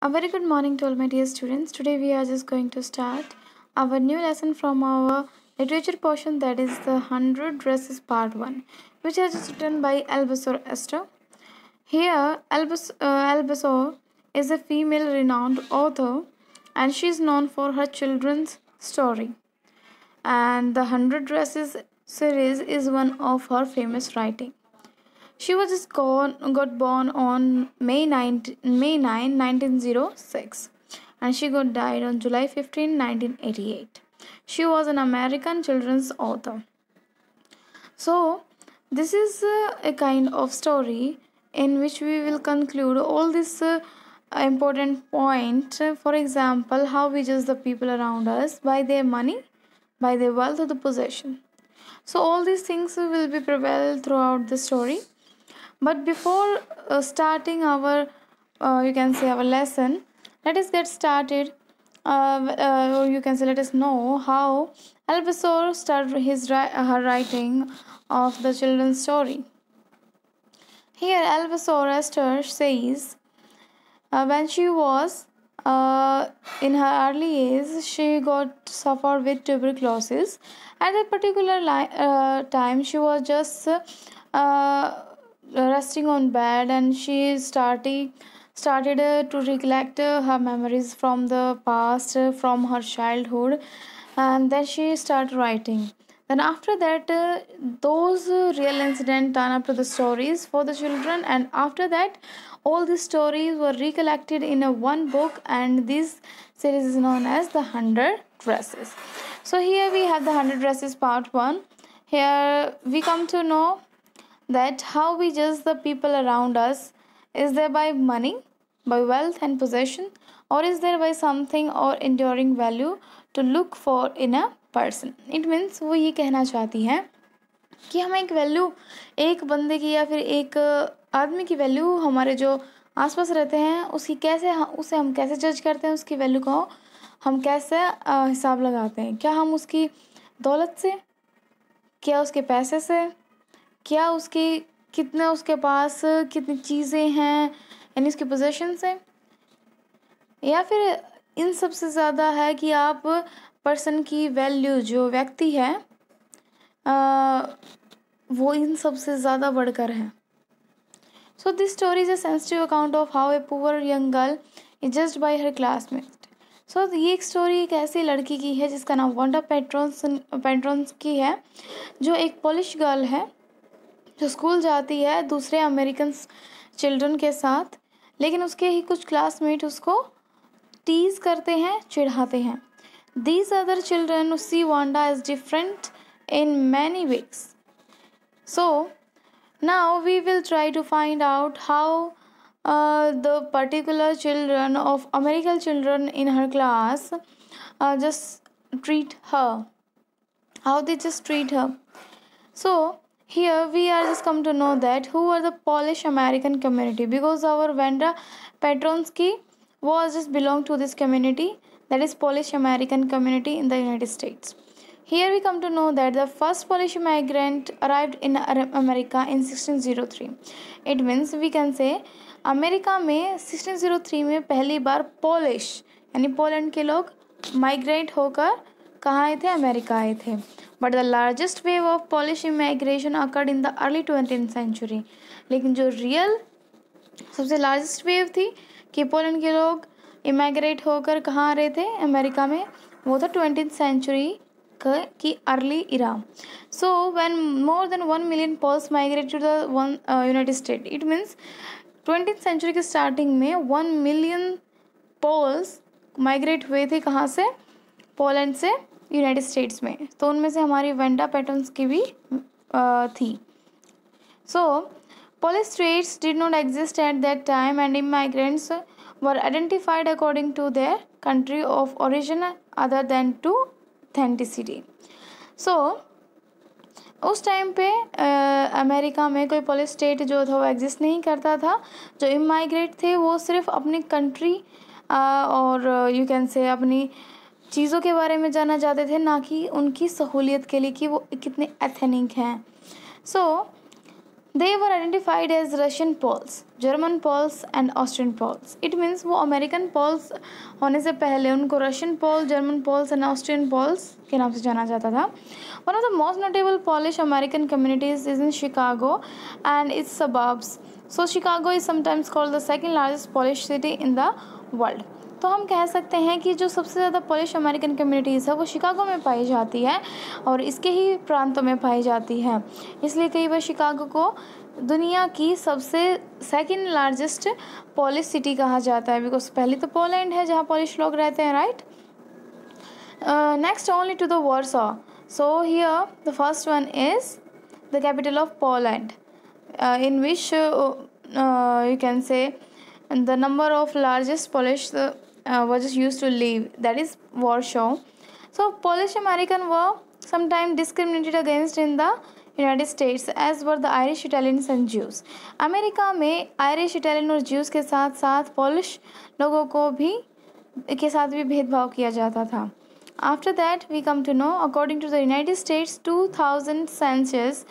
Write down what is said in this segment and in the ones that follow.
A very good morning to all my dear students. Today we are just going to start our new lesson from our literature portion that is the 100 Dresses Part 1 which is written by Albusor Esther. Here Albus, uh, Albasor is a female renowned author and she is known for her children's story. And the 100 Dresses series is one of her famous writing. She was gone, got born on May 9, May 9, 1906 and she got died on July 15, 1988. She was an American children's author. So, this is uh, a kind of story in which we will conclude all this uh, important point for example how we judge the people around us by their money by their wealth or the possession so all these things will be prevailed throughout the story but before uh, starting our uh, you can say our lesson let us get started uh, uh you can say let us know how Albasaur started his uh, her writing of the children's story here Albasaur Esther says uh, when she was in her early years she got suffered with tuberculosis at that particular time she was just uh, uh, resting on bed and she started started uh, to recollect uh, her memories from the past from her childhood and then she started writing then after that uh, those uh, real incident turn up to the stories for the children and after that all these stories were recollected in a one book and this series is known as the 100 dresses so here we have the 100 dresses part 1 here we come to know that how we judge the people around us is there by money, by wealth and possession, or is there by something or enduring value to look for in a person? It means wo ye kehna chahti hai ki hum ek value ek bande ki ya fir ek aadmi ki value hamare jo aas आसपास rehte hain उसकी kaise use hum kaise judge karte hain uski value ko हम कैसे हिसाब लगाते हैं क्या हम उसकी दौलत से क्या उसके पैसे से क्या उसकी कितना उसके पास कितनी चीज़ें हैं यानी उसकी पोजेशन से या फिर इन सबसे ज़्यादा है कि आप पर्सन की वैल्यू जो व्यक्ति है आ, वो इन सबसे ज़्यादा बढ़कर है so this story is a sensitive account of how a poor young girl is just by her classmate so ये एक स्टोरी एक ऐसी लड़की की है जिसका नाम वंडा पेट्रोन पेट्रोन की है जो एक पॉलिश गर्ल है जो स्कूल जाती है दूसरे अमेरिकन चिल्ड्रन के साथ लेकिन उसके ही कुछ क्लासमेट उसको टीज करते हैं चिढ़ाते हैं these other children see Wanda is different in many ways so now we will try to find out how the particular children of American children in her class just treat how they just treat हो so so here we are just come to know that who are the polish american community because our vendra petronsky was just belong to this community that is polish american community in the united states here we come to know that the first Polish migrant arrived in America in 1603. It means we can say America में 1603 में पहली बार Polish यानी Poland के लोग migrate होकर कहाँ आए थे अमेरिका आए थे but the largest wave of Polish immigration occurred in the early twenty century लेकिन जो रियल सबसे लार्जेस्ट वेव थी कि पोलैंड के लोग इमाइग्रेट होकर कहाँ आ रहे थे अमेरिका में वो था ट्वेंटी सेंचुरी की early era so when more than one million Poles migrate to the United state it means twenty century के स्टार्टिंग में वन मिलियन पोल्स माइग्रेट हुए थे कहाँ से पोलैंड से यूनाइटेड स्टेट्स में तो उनमें से हमारी वेंडा पैटर्न्स की भी थी so Polish states did not exist at that time and migrants were identified according to their country of origin other than to ethnicity so उस टाइम पे अमेरिका में कोई पोलिस स्टेट जो था वो एग्जिस्ट नहीं करता था जो इमाइग्रेट थे वो सिर्फ अपनी कंट्री और यू कैन से अपनी चीज़ों के बारे में जाना चाहते थे ना कि उनकी सहूलियत के लिए कि वो कितने एथेनिक हैं so they were identified as Russian Poles German Poles and Austrian Poles it means वो अमेरिकन पॉल्स होने से पहले उनको Russian Pole German Poles and Austrian Poles के नाम से जाना जाता था one of the most notable Polish American communities is in Chicago and its suburbs so Chicago is sometimes called the second largest Polish city in the world तो हम कह सकते हैं कि जो सबसे ज़्यादा पॉलिश अमेरिकन कम्युनिटीज़ है वो शिकागो में पाई जाती है और इसके ही प्रांतों में पाई जाती है इसलिए कई बार शिकागो को दुनिया की सबसे सेकंड लार्जेस्ट पॉलिश सिटी कहा जाता है बिकॉज पहले तो पोलैंड है जहाँ पॉलिश लोग रहते हैं right next only to the Warsaw so here the first one is the capital of Poland in which you can say the number of the number of largest Polish uh, uh, was used to live, that is Warsaw. So Polish American were sometimes discriminated against in the United States as were the Irish Italians and Jews. America में Irish, Italian, or Jews. के साथ साथ Polish लोगों को भी के साथ भी भेदभाव किया जाता था After that, we come to know according to the United States 2000 census,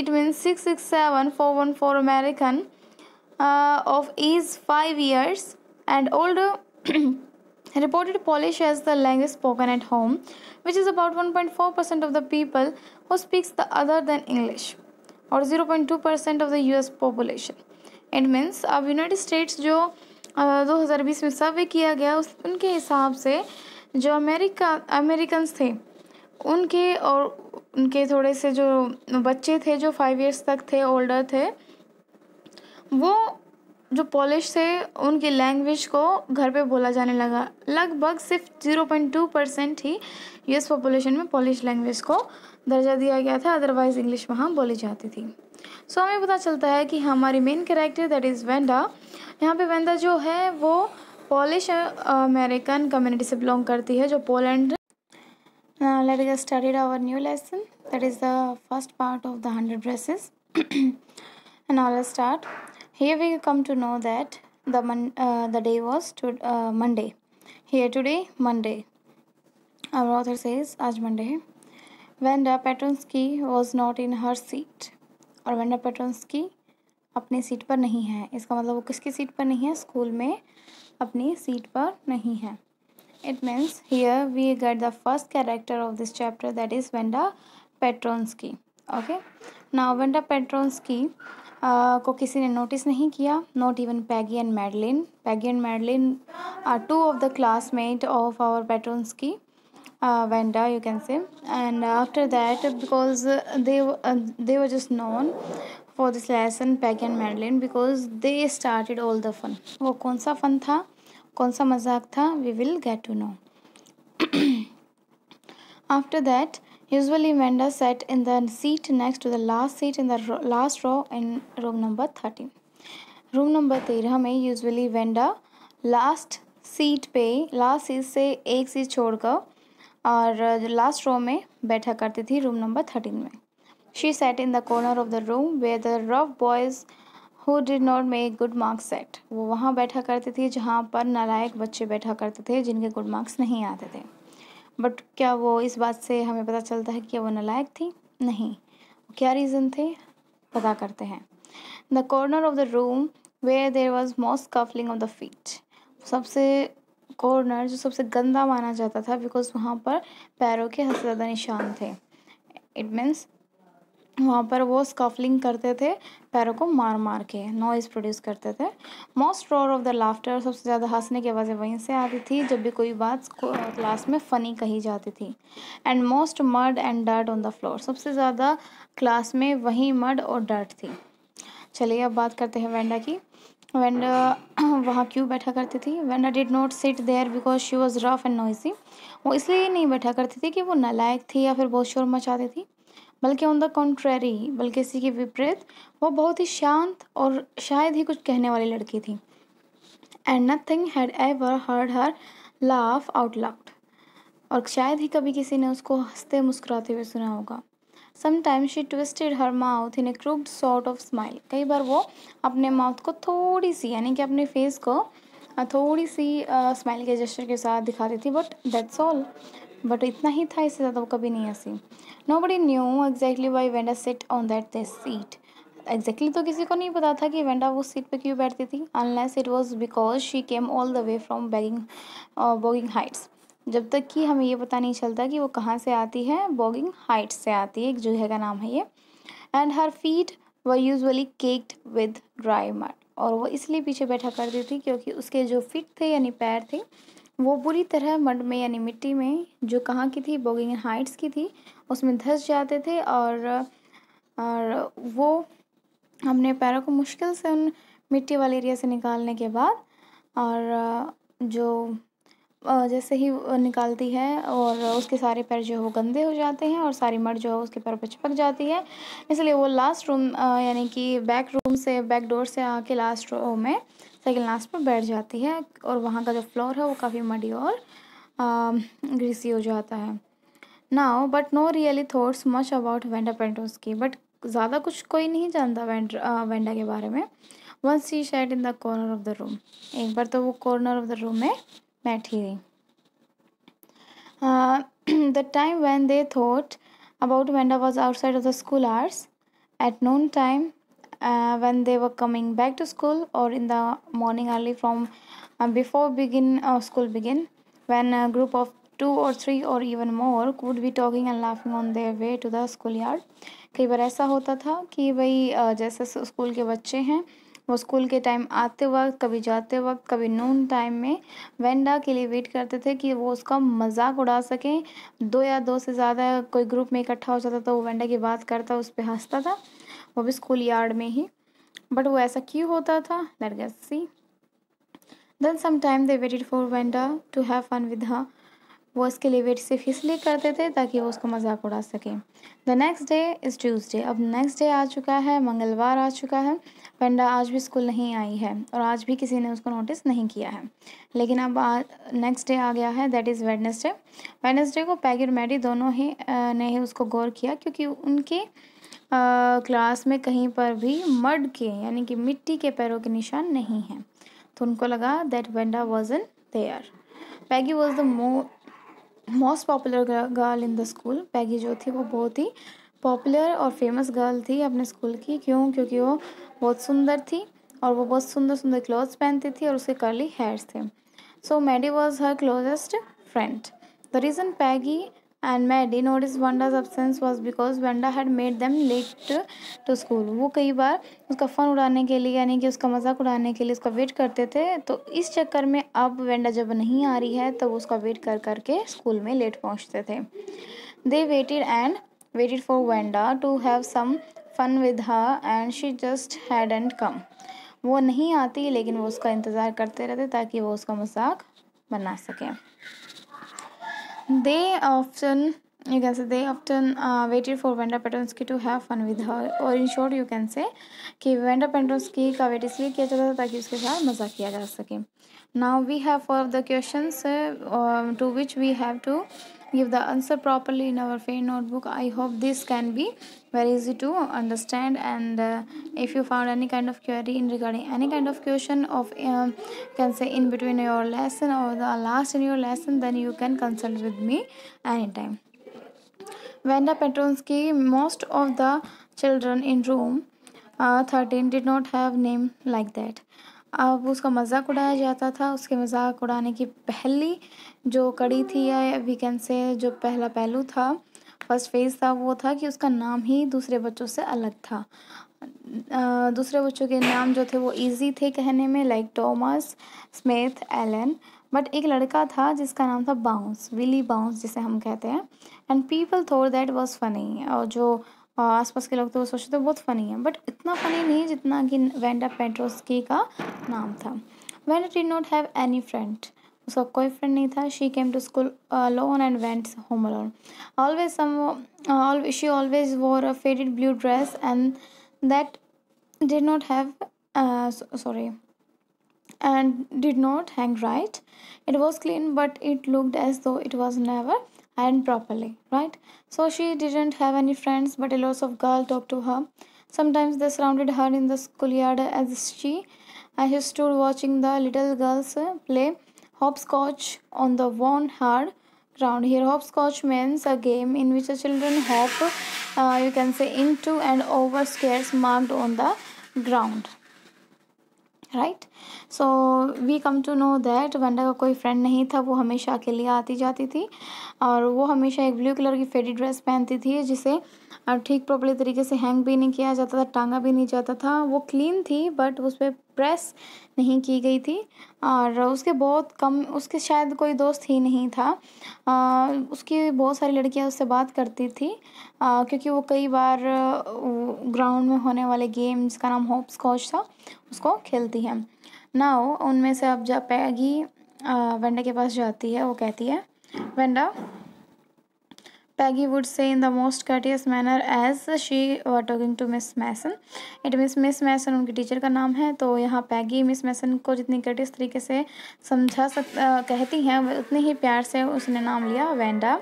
it means 667414 American uh, of age 5 years and older reported Polish as the language spoken at home, which is about 1.4% of the people who speaks the other than English, or 0.2% of the US population. It means अब United States जो दो हज़ार बीस में सर्वे किया गया उस उनके हिसाब से जो अमेरिका अमेरिकन्स थे उनके और उनके थोड़े से जो बच्चे थे जो फाइव इयर्स तक थे ओल्डर थे वो जो पॉलिश थे उनकी लैंग्वेज को घर पे बोला जाने लगा लगभग सिर्फ जीरो पॉइंट टू परसेंट ही यूएस पॉपुलेशन में पॉलिश लैंग्वेज को दर्जा दिया गया था अदरवाइज इंग्लिश वहाँ बोली जाती थी सो so, हमें पता चलता है कि हमारी main character that is Wanda यहाँ पे वेंडा जो है वो पॉलिश अमेरिकन कम्युनिटी से बिलोंग करती है जो Poland let is studied our new lesson that is the first part of the hundred dresses and all start Here we come to know that the mon- uh, the day was to, uh, Monday. Here today, Monday. Our author says, Aaj Monday. when the Petronsky was not in her seat. or when the Petronski अपनी seat पर नहीं है इसका मतलब वो किसकी seat पर नहीं है स्कूल में अपनी सीट पर नहीं है it means here we get the first character of this chapter that is Wanda Petronski okay now Wanda Petronski को किसी ने नोटिस नहीं किया not even Peggy and Madeline Peggy and Madeline are two of the classmate of our Petronski की Wanda you can say and after that because they were just known for this lesson Peggy and Madeline because they started all the fun वो कौन सा fun था कौन सा मजाक था we will get to know after that Usually vendors sat in the seat next to the last seat in the ro last row in room number 30. Room number तेरह में यूजुअली वेंडर लास्ट सीट पे last seat से एक seat छोड़कर और last uh, रो में बैठा करती थी रूम नंबर थर्टीन में she sat in the corner of the room where the rough boys who did not make good marks sat वो वहाँ बैठा करती थी जहाँ पर नालायक बच्चे बैठा करते थे जिनके गुड मार्क्स नहीं आते थे बट क्या वो इस बात से हमें पता चलता है कि वो नलायक थी नहीं क्या रीज़न थे पता करते हैं the corner of the room where there was most scuffling of the feet सबसे कॉर्नर जो सबसे गंदा माना जाता था बिकॉज वहाँ पर पैरों के हद से ज़्यादा निशान थे इट मीन्स वहाँ पर वो स्कफलिंग करते थे पैरों को मार मार के नॉइज़ प्रोड्यूस करते थे most roar of the laughter सबसे ज़्यादा हंसने की आवाज़ें वहीं से आती थी जब भी कोई बात क्लास में फ़नी कही जाती थी and most mud and dirt on the floor सबसे ज़्यादा क्लास में वहीं मर्ड और डर्ट थी चलिए अब बात करते हैं वेंडा की वेंडा वहाँ क्यों बैठा करती थी Wanda did not sit there because she was rough and noisy वो इसलिए नहीं बैठा करती थी कि वो नालायक थी या फिर बहुत शोर मचाती थी बल्कि ऑन द कॉन्ट्रेरी बल्कि इसी के विपरीत वो बहुत ही शांत और शायद ही कुछ कहने वाली लड़की थी and nothing had ever heard her laugh out loud और शायद ही कभी किसी ने उसको हंसते मुस्कुराते हुए सुना होगा sometimes she twisted her mouth in a crooked sort of smile कई बार वो अपने माउथ को थोड़ी सी यानी कि अपने फेस को थोड़ी सी स्माइल के जेस्टर के साथ दिखाती थी बट दैट्स ऑल बट इतना ही था इससे ज़्यादा वो कभी नहीं हंसी nobody knew exactly why Wanda sit on that this seat exactly तो किसी को नहीं पता था कि वेंडा वो सीट पे क्यों बैठती थी unless it was because she came all the way from Boggins Boggins Heights जब तक कि हमें ये पता नहीं चलता कि वो कहाँ से आती है बॉगिंग हाइट्स से आती है एक जगह का नाम है ये and her feet were usually caked with dry mud और वो इसलिए पीछे बैठा करती थी क्योंकि उसके जो फिट थे यानी पैर थे वो बुरी तरह मड में यानी मिट्टी में जो कहाँ की थी बोगिंग हाइट्स की थी उसमें धस जाते थे और और वो हमने पैरों को मुश्किल से उन मिट्टी वाले एरिया से निकालने के बाद और जो जैसे ही निकालती है और उसके सारे पैर जो है वो गंदे हो जाते हैं और सारी मर जो है उसके पैर पर चिपक जाती है इसलिए वो लास्ट रूम यानी कि बैक रूम से बैक डोर से आके लास्ट रो में सेकेंड लास्ट पर बैठ जाती है और वहाँ का जो फ्लोर है वो काफ़ी मडी और ग्रीसी हो जाता है now but no really thoughts much about Wanda पेंटोस की बट ज़्यादा कुछ कोई नहीं जानता वेंड वेंडा के बारे में once she sat in the corner of the room एक बार तो वो कॉर्नर ऑफ द रूम में बैठी रही the time when they thought about Wanda was outside of the school hours at noon time when they were coming back to school or in the morning early from before begin school begin when group of two or three or even more could be talking and laughing on their way to the school yard कई बार ऐसा होता था कि भाई uh, जैसे school के बच्चे हैं वो स्कूल के टाइम आते वक्त कभी जाते वक्त कभी नून टाइम में वेंडा के लिए वेट करते थे कि वो उसका मजाक उड़ा सकें दो या दो से ज़्यादा कोई ग्रुप में इकट्ठा हो जाता था वो वेंडा की बात करता उस पर हंसता था वो भी स्कूल यार्ड में ही बट वो ऐसा क्यों होता था लड़गस सी देन समाइम they waited for Wanda to have fun with her वो इसके लिए वेट सिर्फ इसलिए करते थे ताकि वो उसको मजाक उड़ा सकें the next day is Tuesday अब नेक्स्ट डे आ चुका है मंगलवार आ चुका है पेंडा आज भी स्कूल नहीं आई है और आज भी किसी ने उसको नोटिस नहीं किया है लेकिन अब नेक्स्ट डे आ गया है दैट इज़ वेडनेसडे वेडनेसडे को पैगी और मैडी दोनों ही ने ही उसको गौर किया क्योंकि उनके क्लास में कहीं पर भी मड के यानी कि मिट्टी के पैरों के निशान नहीं हैं तो उनको लगा that Wanda was in there Peggy was the मो most popular girl in the school Peggy जो थी वो बहुत ही पॉपुलर और फेमस गर्ल थी अपने स्कूल की क्यों क्योंकि वो बहुत सुंदर थी और वो बहुत सुंदर सुंदर क्लोथ्स पहनती थी और उसके कर्ली हेयर्स थे so Maddie was her closest friend the reason Peggy and डी notice Wanda's absence was because Wanda had made them late to school वो कई बार उसका फ़न उड़ाने के लिए यानी कि उसका मजाक उड़ाने के लिए उसका वेट करते थे तो इस चक्कर में अब वेंडा जब नहीं आ रही है तब तो उसका वेट कर करके स्कूल में लेट पहुँचते थे they waited and waited for Wanda to have some fun with her and she just had and come वो नहीं आती लेकिन वो उसका इंतज़ार करते रहते ताकि वो उसका मजाक बना सकें they often you can say they often uh, waited for Venda Petrovsky to have fun with her. Or in short, you can say that Venda Petrovsky ka wait is liye kya chala tha ki uske saath maza kiya Now we have four the questions uh, um, to which we have to give the answer properly in our fair notebook i hope this can be very easy to understand and uh, if you found any kind of query in regarding any kind of question of um, can say in between your lesson or the last in your lesson then you can consult with me anytime when the patrons Petronsky, most of the children in room uh, 13 did not have name like that अब उसका मजाक उड़ाया जाता था उसके मजाक उड़ाने की पहली जो कड़ी थी या वी कैन से जो पहला पहलू था फर्स्ट फेज था वो था कि उसका नाम ही दूसरे बच्चों से अलग था दूसरे बच्चों के नाम जो थे वो इजी थे कहने में like Thomas Smith Allen but एक लड़का था जिसका नाम था बाउंस विली बाउंस जिसे हम कहते हैं and people thought that was funny और जो आसपास के लोग थे तो वो सोचते थे बहुत फ़नी है बट इतना फ़नी नहीं जितना कि वेंडा पेट्रोस्की का नाम था Wanda did not have any friend So, कोई friend. नहीं था she came to school alone and went home alone always some she always wore a faded blue dress and that did not have sorry and did not hang right. It was clean, but it looked as though it was never ironed properly, right? So she didn't have any friends, but a lot of girls talked to her. Sometimes they surrounded her in the schoolyard as she I uh, stood watching the little girls uh, play Hopscotch on the one hard ground. Here hopscotch means a game in which the children hop, uh, you can say into and over squares marked on the ground. Right. So we come to know that Wanda का कोई friend नहीं था वो हमेशा अकेले आती जाती थी और वो हमेशा एक ब्लू कलर की फेडी ड्रेस पहनती थी जिसे ठीक प्रॉपरली तरीके से हैंग भी नहीं किया जाता था टांगा भी नहीं जाता था वो क्लीन थी बट उस पर प्रेस नहीं की गई थी और उसके बहुत कम उसके शायद कोई दोस्त ही नहीं था आ, उसकी बहुत सारी लड़कियां उससे बात करती थी आ, क्योंकि वो कई बार ग्राउंड में होने वाले गेम्स का नाम होप्स कोच था उसको खेलती हैं ना हो उनमें से अब जब पैगी वेंडा के पास जाती है वो कहती है Wanda Peggy would say in the most courteous manner as she were talking to Miss Mason it Miss Miss Mason उनके टीचर का नाम है तो यहाँ पैगी मिस मैसन को जितनी कर्टियस तरीके से समझा सक कहती हैं उतने ही प्यार से उसने नाम लिया वेंडा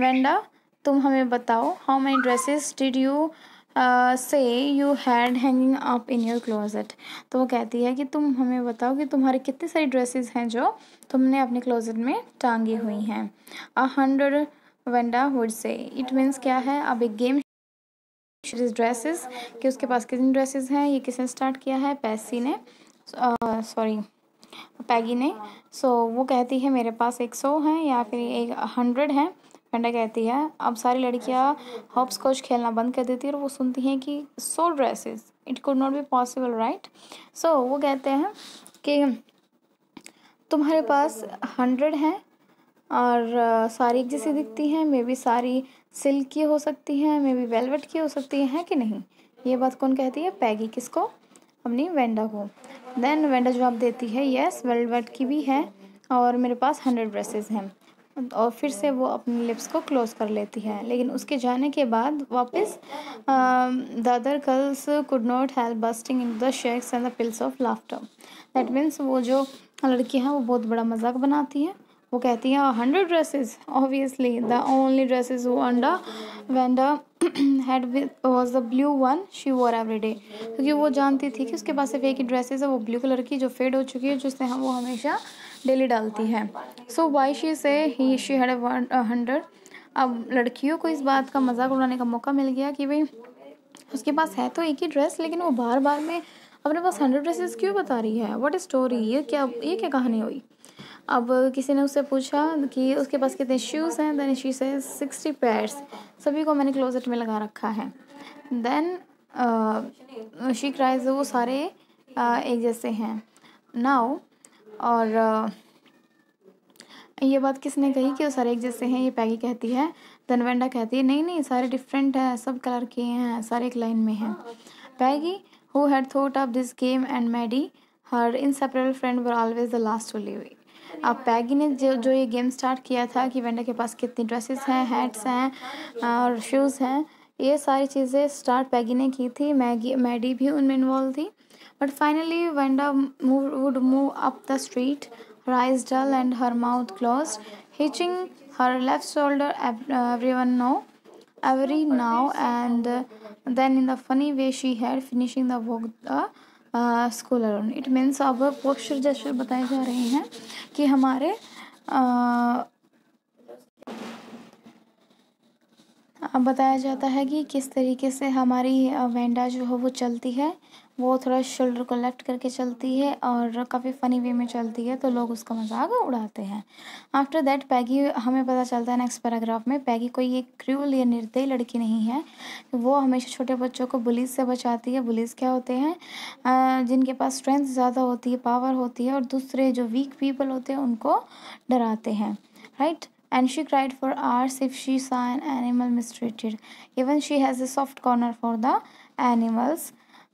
वेंडा तुम हमें बताओ how many dresses did you say you had hanging up in your closet तो वो कहती है कि तुम हमें बताओ कि तुम्हारे कितनी सारी ड्रेसेस हैं जो तुमने अपने क्लोजेट में टांगी हुई हैं a hundred Wanda would say it means क्या है अब एक गेम ड्रेसेस कि उसके पास कितनी ड्रेसेस हैं ये किसने स्टार्ट किया है पैसी ने सॉरी uh, पैगी ने सो so, वो कहती है मेरे पास एक सौ हैं या फिर एक हंड्रेड हैं पेंडा कहती है अब सारी लड़कियाँ हॉप्स कोच खेलना बंद कर देती है और वो सुनती हैं कि सो dresses it could not be possible right so वो कहते हैं कि तुम्हारे पास हंड्रेड हैं और सारी एक जैसी दिखती हैं मे बी सारी सिल्क की हो सकती हैं मे बी वेलवेट की हो सकती हैं है कि नहीं ये बात कौन कहती है पैगी किसको अपनी वेंडा को देन वेंडा जवाब देती है यस वेलवेट की भी है और मेरे पास हंड्रेड ड्रेसेस हैं और फिर से वो अपने लिप्स को क्लोज़ कर लेती है लेकिन उसके जाने के बाद वापस the other girls could not help bursting in the shakes and the peals of laughter that means वो जो लड़की है वो बहुत बड़ा मजाक बनाती है वो कहती है hundred dresses obviously the only dresses under Wanda had was the blue one she wore every day क्योंकि वो जानती थी कि उसके पास सिर्फ एक ही ड्रेसेस है वो ब्लू कलर की जो फेड हो चुकी है जिससे हम वो हमेशा डेली डालती है सो वाई शी से ही शी हैड हंड्रेड अब लड़कियों को इस बात का मजाक उड़ाने का मौका मिल गया कि भाई उसके पास है तो एक ही ड्रेस लेकिन वो बार बार में अपने पास हंड्रेड ड्रेसेस क्यों बता रही है व्हाट स्टोरी ये क्या ये क्या कहानी हुई अब किसी ने उससे पूछा कि उसके पास कितने शूज़ हैं then she say sixty pairs सभी को मैंने क्लोजेट में लगा रखा है देन शी क्राइज वो सारे uh, एक जैसे हैं नाउ और ये बात किसने कही कि वो सारे एक जैसे हैं ये पैगी कहती है धनवेंडा कहती है नहीं नहीं सारे डिफरेंट हैं सब कलर के हैं सारे एक लाइन में हैं Peggy who had thought of this game and Maddie her inseparable friend were always the last to leave अब पैगी ने जो जो ये गेम स्टार्ट किया था कि वेंडा के पास कितनी ड्रेसेस हैं हैट्स हैं और शूज़ हैं ये सारी चीज़ें स्टार्ट पैगी ने की थी मैगी मैडी भी उनमें इन्वॉल्व थी But finally, Wanda move, would move up the street, her eyes dull and her mouth closed, hitching her left shoulder everyone know, every now and then in the funny way she had, finishing the walk the school around it means अब posture gesture बताए जा रहे हैं कि हमारे uh, बताया जाता है कि किस तरीके से हमारी वेंडा जो है वो चलती है वो थोड़ा शोल्डर को लेफ्ट करके चलती है और काफ़ी फ़नी वे में चलती है तो लोग उसका मजाक उड़ाते हैं आफ्टर दैट पैगी हमें पता चलता है नेक्स्ट पैराग्राफ में पैगी कोई एक क्रूल या निर्दयी लड़की नहीं है वो हमेशा छोटे बच्चों को बुलिस से बचाती है बुलिस क्या होते हैं जिनके पास स्ट्रेंथ ज़्यादा होती है पावर होती है और दूसरे जो वीक पीपल होते हैं उनको डराते हैं right and she cried for hours if she saw animal mistreated even she has a soft corner for the animals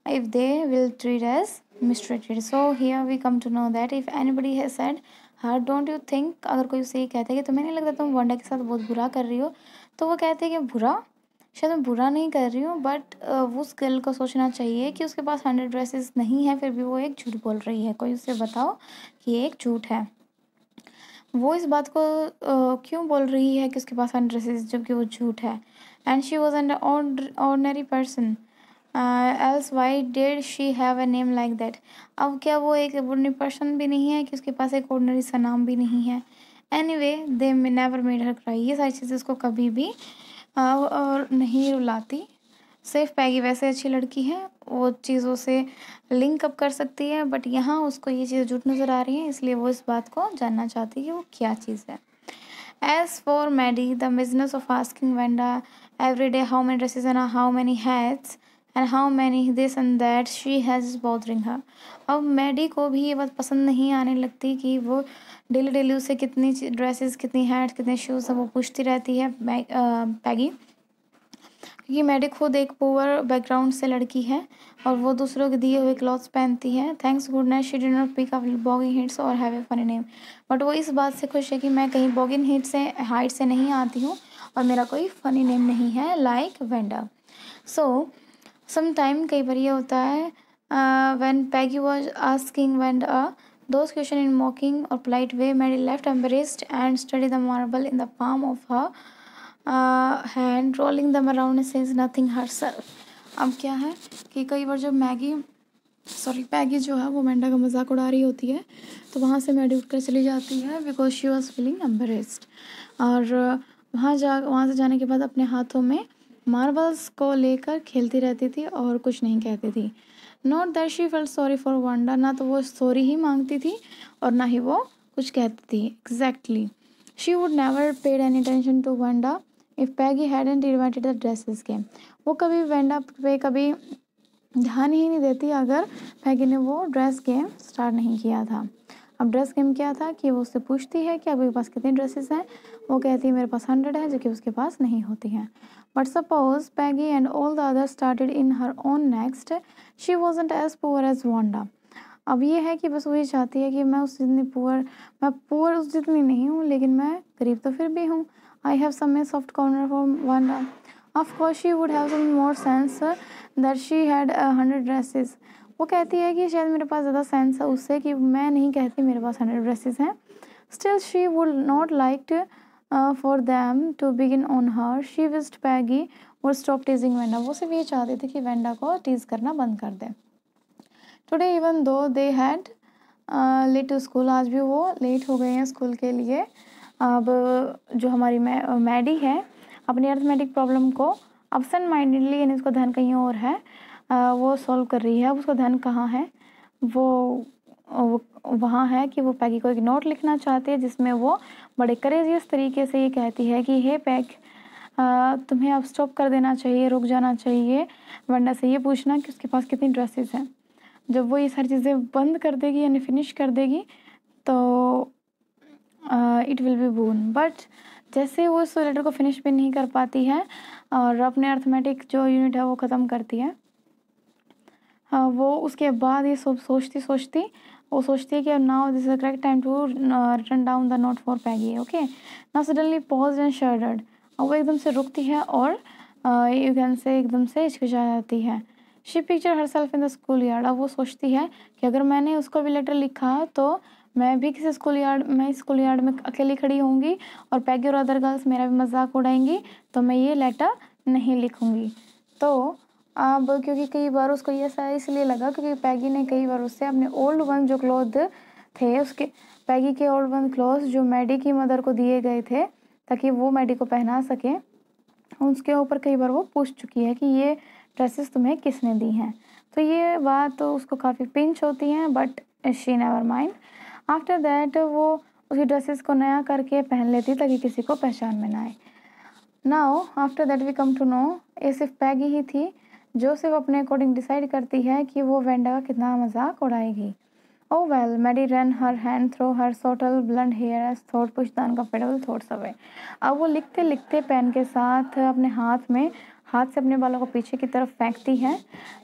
if they will treat us mistreated so here we come to know that if anybody has said her don't you think अगर कोई उसे ये कहता है कि तुम्हें नहीं लगता तुम वंडा के साथ बहुत बुरा कर रही हो तो वो कहते हैं कि बुरा शायद मैं बुरा नहीं कर रही हूँ बट वो उस गर्ल को सोचना चाहिए कि उसके पास हंड्रेड ड्रेसेस नहीं है फिर भी वो एक झूठ बोल रही है कोई उसे बताओ कि एक झूठ है वो इस बात को क्यों बोल रही है कि उसके पास हंड्रेड ड्रेसेस जबकि वो झूठ है and she was an ordinary person else why did she have a name like that अब क्या वो एक बुरी पर्सन भी नहीं है कि उसके पास एक ऑर्डनरी सा नाम भी नहीं है anyway they never made her cry ये सारी चीज़ें उसको कभी भी uh, और नहीं रुलाती सिर्फ पैगी वैसे अच्छी लड़की है वो चीज़ों से लिंक अप कर सकती है बट यहाँ उसको ये चीज़ झूठ नज़र आ रही है इसलिए वो इस बात को जानना चाहती है कि वो क्या चीज़ है as for Maddie the business of asking Wanda every day how many dresses and how many hats and how many this and that she has bothering her अब मैडी को भी ये बात पसंद नहीं आने लगती कि वो डेली डेली उसे कितनी ड्रेसेस कितनी हैट्स कितने शूज़ सब वो पूछती रहती है पैगी क्योंकि मैडी खुद एक पुअर बैकग्राउंड से लड़की है और वो दूसरों के दिए हुए क्लॉथ्स पहनती है thanks good night she did not pick up Boggins Heights और have a funny name but वो इस बात से खुश है कि मैं कहीं बॉगिंग हिट से हाइट से नहीं आती हूँ और मेरा कोई फ़नी नेम नहीं है लाइक वेंडा सो so, समाइम कई बार ये होता है when Peggy was asking when a those question in mocking और polite way Maddie left embarrassed and study the marble in the palm of her hand rolling them around says nothing herself अब क्या है कि कई बार जब Maggi sorry पैगी जो है वो मैंडा का मजाक उड़ा रही होती है तो वहाँ से मैडी उठकर चली जाती है because she was feeling embarrassed और वहाँ जा वहाँ से जाने के बाद अपने हाथों में मार्बल्स को लेकर खेलती रहती थी और कुछ नहीं कहती थी not that she felt sorry for Wanda ना तो वो सॉरी ही मांगती थी और ना ही वो कुछ कहती थी exactly she would never paid any attention to Wanda if Peggy had and invited the dresses game वो कभी वेंडा पे कभी ध्यान ही नहीं देती अगर पैगी ने वो ड्रेस गेम स्टार्ट नहीं किया था अब ड्रेस गेम क्या था कि वो उससे पूछती है कि आपके पास कितनी ड्रेसेस हैं वो कहती है मेरे पास हंड्रेड है जो कि उसके पास नहीं होती हैं but suppose Peggy and all the other started in her own next she wasn't as poor as Wanda अब ये है कि बस वही चाहती है कि मैं उस जितनी पुअर मैं पुअर उस जितनी नहीं हूँ लेकिन मैं गरीब तो फिर भी हूँ I have some soft corner for Wanda of course she would have some more sense that she had hundred dresses वो कहती है कि शायद मेरे पास ज़्यादा सेंस है उससे कि मैं नहीं कहती मेरे पास हंड्रेड ड्रेसेस हैं still she would not like for them to begin on her she wished Peggy और स्टॉप टीजिंग वेंडा वो सिर्फ ये चाहते थे कि वेंडा को टीज करना बंद कर दें today even though they had late to school आज भी वो लेट हो गए हैं स्कूल के लिए अब जो हमारी मै मैडी uh, है अपनी अर्थमेटिक प्रॉब्लम को अब्सेंट माइंडेडली यानी उसका ध्यान कहीं और है वो सॉल्व कर रही है उसका ध्यान कहाँ है वो वहाँ है कि वो पैगी को एक नोट लिखना चाहती है जिसमें वो बड़े करेजियस तरीके से ये कहती है कि हे पैग तुम्हें अब स्टॉप कर देना चाहिए रुक जाना चाहिए वरना से ये पूछना कि उसके पास कितनी ड्रेसेस हैं जब वो ये सारी चीज़ें बंद कर देगी यानी फिनिश कर देगी तो it will be boon but जैसे वो उस लेटर को फिनिश भी नहीं कर पाती है और अपने अर्थमेटिक जो यूनिट है वो ख़त्म करती है हाँ, वो उसके बाद ये सब सोचती सोचती वो सोचती है कि now this is correct time to return down the note for Peggy okay now suddenly pause and shuddered वो एकदम से रुकती है और यू कैन से एकदम से हिचकिचा जाती है she picture herself in the school yard अब वो सोचती है कि अगर मैंने उसको भी लेटर लिखा तो मैं भी किसी स्कूल यार्ड मैं स्कूल यार्ड में अकेली खड़ी होंगी और पैगी और अदर गर्ल्स मेरा भी मजाक उड़ाएंगी तो मैं ये लेटर नहीं लिखूँगी तो अब क्योंकि कई बार उसको ऐसा इसलिए लगा क्योंकि पैगी ने कई बार उससे अपने ओल्ड वन जो क्लोथ थे उसके पैगी के ओल्ड वन क्लोथ जो मैडी की मदर को दिए गए थे ताकि वो मैडी को पहना सकें उसके ऊपर कई बार वो पूछ चुकी है कि ये ड्रेसेस तुम्हें किसने दी हैं तो ये बात तो उसको काफ़ी पिंच होती हैं but she never mind after that वो उसकी ड्रेसेस को नया करके पहन लेती ताकि किसी को पहचान में ना आए now after that we come to know ये सिर्फ पैगी ही थी जो सिर्फ अपने अकॉर्डिंग डिसाइड करती है कि वो वेंडा का कितना मजाक उड़ाएगी oh well Maddie ran her hand through her सोटल blond hair though thought push uncomfortable thoughts away अब वो लिखते लिखते पेन के साथ अपने हाथ में हाथ से अपने बालों को पीछे की तरफ फेंकती है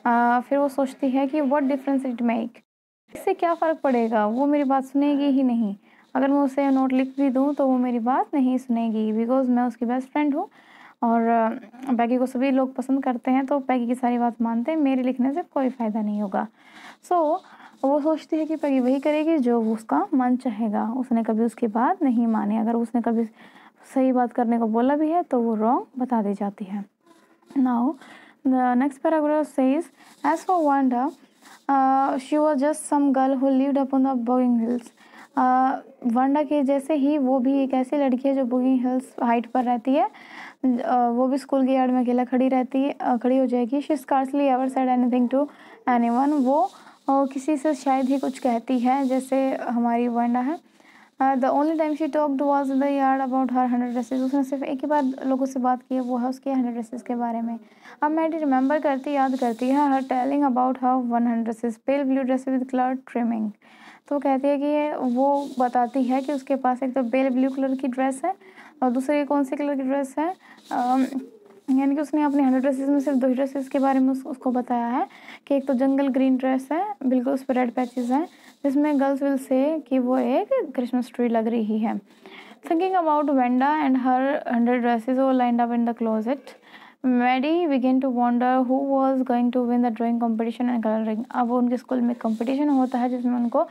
आ, फिर वो सोचती है कि वट डिफरेंस इट मेक इससे क्या फ़र्क पड़ेगा वो मेरी बात सुनेगी ही नहीं अगर मैं उसे नोट लिख भी दूँ तो वो मेरी बात नहीं सुनेगी बिकॉज मैं उसकी बेस्ट फ्रेंड हूँ और पैगी को सभी लोग पसंद करते हैं तो पैगी की सारी बात मानते हैं मेरे लिखने से कोई फ़ायदा नहीं होगा सो so, वो सोचती है कि पैगी वही करेगी जो उसका मन चाहेगा उसने कभी उसकी बात नहीं मानी अगर उसने कभी सही बात करने को बोला भी है तो वो रॉन्ग बता दी जाती है now the next paragraph says as for wanda uh, she was just some girl who lived upon the Boggins hills Wanda के जैसे ही वो भी एक ऐसी लड़की है जो बुगिंग हिल्स हाइट पर रहती है वो भी स्कूल के यार्ड में अकेला खड़ी रहती है खड़ी हो जाएगी she scarcely ever said anything to anyone वो किसी से शायद ही कुछ कहती है जैसे हमारी वंडा है the only time she talked was the yard about her hundred dresses उसने सिर्फ एक ही बार लोगों से बात की है वो है उसके हंड्रेड ड्रेसेज के बारे में अब मैडी रिमेंबर करती याद करती है her telling about her one hundred dresses pale blue dress with colour trimming तो कहती है कि वो बताती है कि उसके पास एक तो बेल ब्लू कलर की ड्रेस है और दूसरे कौन से कलर की ड्रेस है यानी कि उसने अपने हंड्रेड ड्रेसेस में सिर्फ दो ही ड्रेसेस के बारे में उस, उसको बताया है कि एक तो जंगल ग्रीन ड्रेस है बिल्कुल उस पर रेड पैचेज हैं जिसमें गर्ल्स विल से कि वो एक क्रिसमस ट्री लग रही है thinking about Wanda and her hundred dresses वो lined up in the it Maddie begin to wonder who was going to win the drawing competition and colouring अब उनके school में कॉम्पिटिशन होता है जिसमें उनको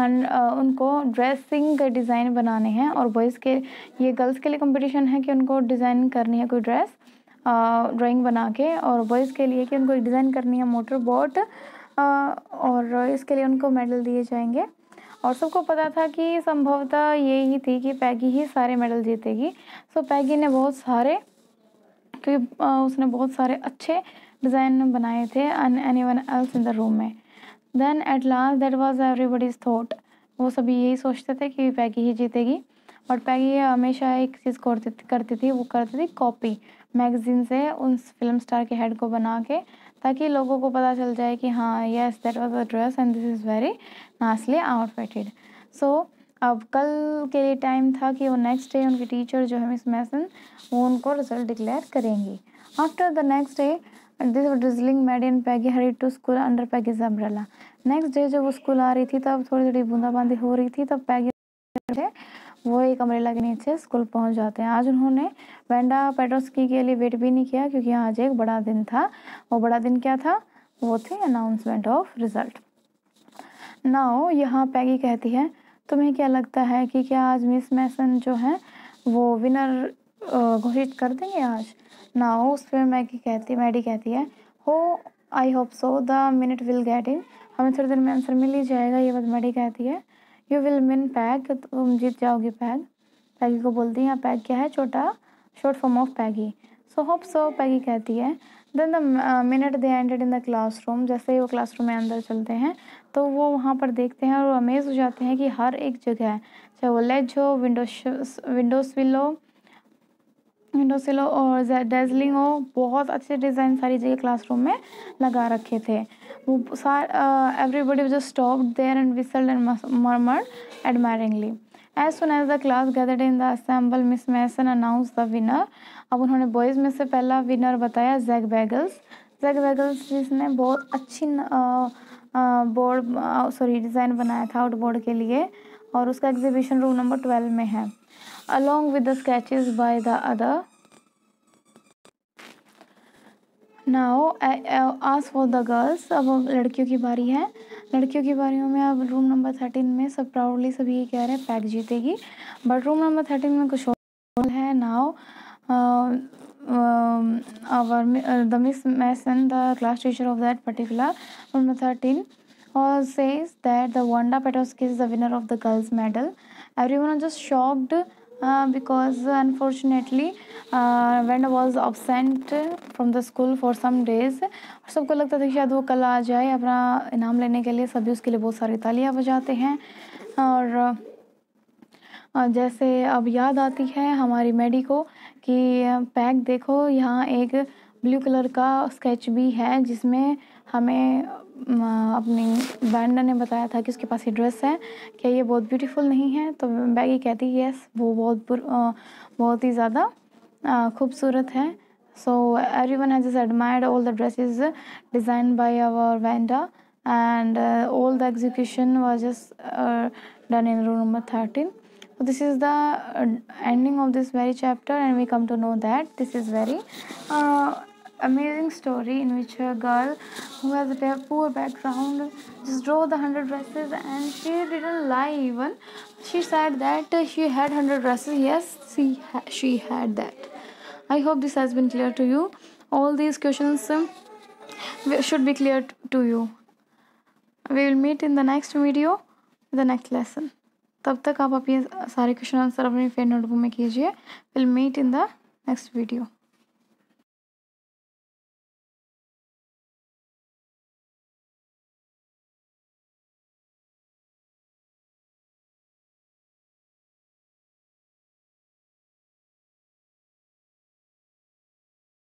हन उनको ड्रेसिंग डिज़ाइन बनाने हैं और बॉयज़ के ये गर्ल्स के लिए कंपटीशन है कि उनको डिज़ाइन करनी है कोई ड्रेस ड्राइंग बना के और बॉयज़ के लिए कि उनको डिज़ाइन करनी है मोटर बोट और इसके लिए उनको मेडल दिए जाएंगे और सबको पता था कि संभवतः ये ही थी कि पैगी ही सारे मेडल जीतेगी सो पैगी ने बहुत सारे क्योंकि उसने बहुत सारे अच्छे डिज़ाइन बनाए थे anyone else in the room में then at last that was everybody's thought वो सभी यही सोचते थे कि पैगी ही जीतेगी और पैगी हमेशा एक चीज़ करती करती थी वो करती थी कॉपी मैगजीन से उन फिल्म स्टार के हेड को बना के ताकि लोगों को पता चल जाए कि हाँ yes that was a dress and this is very nicely outfitted so अब कल के लिए टाइम था कि वो नेक्स्ट डे उनकी टीचर जो है मिस मैसन वो उनको रिजल्ट डिक्लेयर करेंगी after the next day and this drizzling Maddie and Peggy hurry to school under Peggy umbrella next day जब वो स्कूल आ रही थी तब थोड़ी थोड़ी बूंदाबांदी हो रही थी तब पैगी वो एक अम्ब्रेला के नीचे स्कूल पहुंच जाते हैं आज उन्होंने वेंडा पेडोस्की के लिए वेट भी नहीं किया क्योंकि आज एक बड़ा दिन था वो बड़ा दिन क्या था वो थी अनाउंसमेंट ऑफ रिजल्ट नाउ यहाँ पैगी कहती है तुम्हें क्या लगता है कि क्या आज मिस मैसन जो है वो विनर घोषित कर देंगे आज ना हो उस पर मैगी कहती मैडी कहती है oh I hope so the minute will get in हमें थोड़ी देर में आंसर मिल ही जाएगा ये बात मैडी कहती है यू विल मिन पैग तुम जीत जाओगी पैग पैगी को बोलती है यहाँ पैग क्या है छोटा short form of Peggy so hope so Peggy कहती है then the minute they ended in the room जैसे ही वो रूम में अंदर चलते हैं तो वो वहाँ पर देखते हैं और अमेज़ हो जाते हैं कि हर एक जगह चाहे वो लेज हो विंडो विंडो स्विल हो विंडोसिल हो और डेजलिंग हो बहुत अच्छे डिज़ाइन सारी जगह क्लासरूम में लगा रखे थे वो सार एवरीबडी जो stop there and whistle and murmur admiringly as soon as the class gathered in the assembly Miss Mason announce the winner अब उन्होंने बॉयज़ में से पहला विनर बताया जैक बैगल्स जैक बैगल्स जिसने बहुत अच्छी बोर्ड सॉरी डिज़ाइन बनाया था आउटबोर्ड के लिए और उसका एग्जीबिशन रूम नंबर ट्वेल्व में है along with the sketches by the other नाओ आस फॉर द गर्ल्स अब लड़कियों की बारी है लड़कियों की बारी में अब रूम नंबर थर्टीन में सब प्राउडली सभी ये कह रहे हैं पैक जीतेगी बट रूम नंबर थर्टीन में कुछ है now our the Miss Mason the class teacher of that particular room number thirteen और says that the Wanda Petronski is the winner of the girls medal everyone are just shocked Uh, because uh, unfortunately uh, when I was absent from the school for some days और सबको लगता था कि शायद वो कल आ जाए अपना इनाम लेने के लिए सभी उसके लिए बहुत सारी तालियाँ बजाते हैं और uh, जैसे अब याद आती है हमारी मैडी को कि पैक देखो यहाँ एक ब्लू कलर का स्केच भी है जिसमें हमें अपनी बैंडा ने बताया था कि उसके पास ये ड्रेस है क्या ये बहुत ब्यूटीफुल नहीं है तो बैगी कहती है यस वो बहुत बहुत ही ज़्यादा खूबसूरत है so everyone has admired all the dress is design by our Wanda and all the execution was done in room number thirteen this is the ending of this very chapter and we come to know that this is very amazing story in which a girl who has a poor background just drew the 100 dresses and she didn't lie even she said that she had 100 dresses yes she ha she had that i hope this has been clear to you all these questions um, should be clear to you we will meet in the next video the next lesson तब तक आप अपने सारे question answer अपने friend notebook में कीजिए we'll meet in the next video